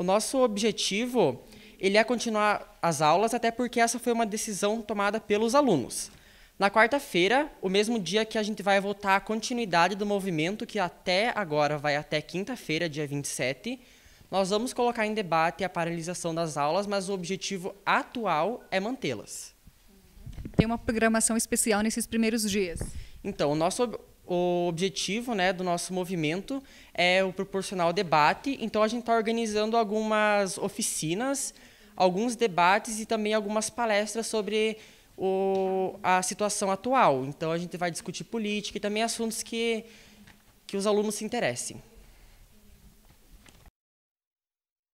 O nosso objetivo ele é continuar as aulas, até porque essa foi uma decisão tomada pelos alunos. Na quarta-feira, o mesmo dia que a gente vai voltar à continuidade do movimento, que até agora vai até quinta-feira, dia 27, nós vamos colocar em debate a paralisação das aulas, mas o objetivo atual é mantê-las. Tem uma programação especial nesses primeiros dias? Então, o nosso o objetivo né, do nosso movimento é o proporcional debate. Então, a gente está organizando algumas oficinas, alguns debates e também algumas palestras sobre o, a situação atual. Então, a gente vai discutir política e também assuntos que, que os alunos se interessem.